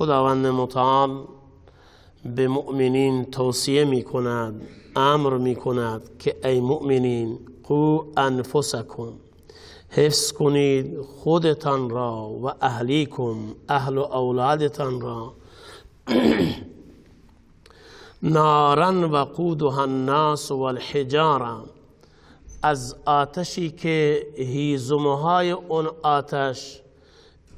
خداوند متعال به مؤمنین توصیه می کند امر می کند که ای مؤمنین قو انفسکم حفظ کنید خودتان را و اهلیکم اهل و اولادتان را نارن و قودها الناس و از آتشی که هیزمهای های اون آتش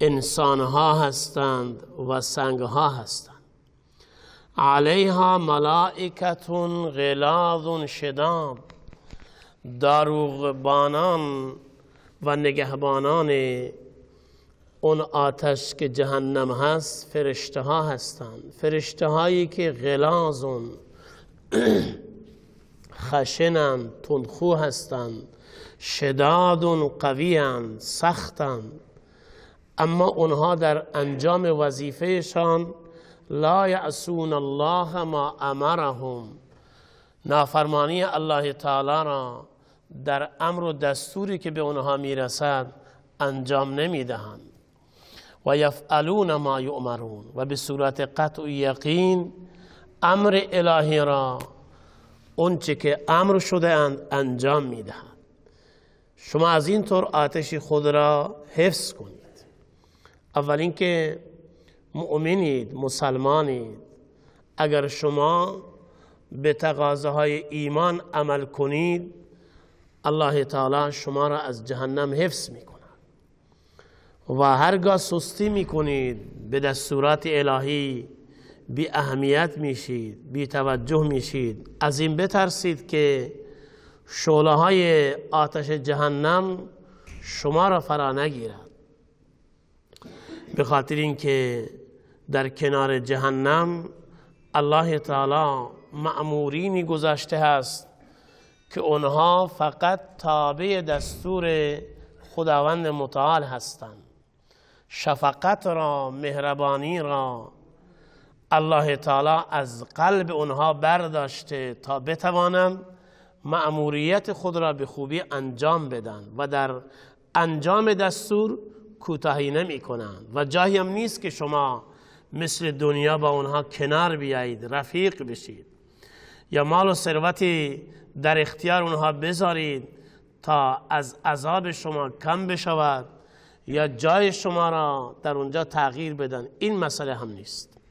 انسان ها هستند و سنگ ها هستند علیها ملائکتون غلاظ شداب داروغبانان و نگهبانان اون آتش که جهنم هست فرشته ها هستند فرشته هایی که غلاظ خشنند تنخو هستند شدادون هستند سختند اما اونها در انجام وظیفهشان لا یعصون الله ما امرهم نافرمانی الله تعالی را در امر و دستوری که به اونها میرسد انجام نمیدهند و یفعلون ما یؤمرون و به صورت قطع و یقین امر الهی را اونچه که امر شده اند انجام میدهند شما از این طور آتش خود را حفظ کنید اول اینکه مؤمنید مسلمانید اگر شما به تقاضاهای ایمان عمل کنید الله تعالی شما را از جهنم حفظ میکند و هرگاه سستی میکنید، به دستورات الهی بی اهمیت میشید بی توجه میشید از این بترسید که شعله های آتش جهنم شما را فرا نگیرد به خاطر اینکه در کنار جهنم الله تعالی معمورینی گذاشته است که آنها فقط تابع دستور خداوند متعال هستند شفقت را مهربانی را الله تعالی از قلب آنها برداشته تا بتوانند معموریت خود را به خوبی انجام بدن و در انجام دستور کوتاهی نمی و جایی هم نیست که شما مثل دنیا با اونها کنار بیایید رفیق بشید یا مال و ثروتی در اختیار اونها بذارید تا از عذاب شما کم بشود یا جای شما را در اونجا تغییر بدن این مسئله هم نیست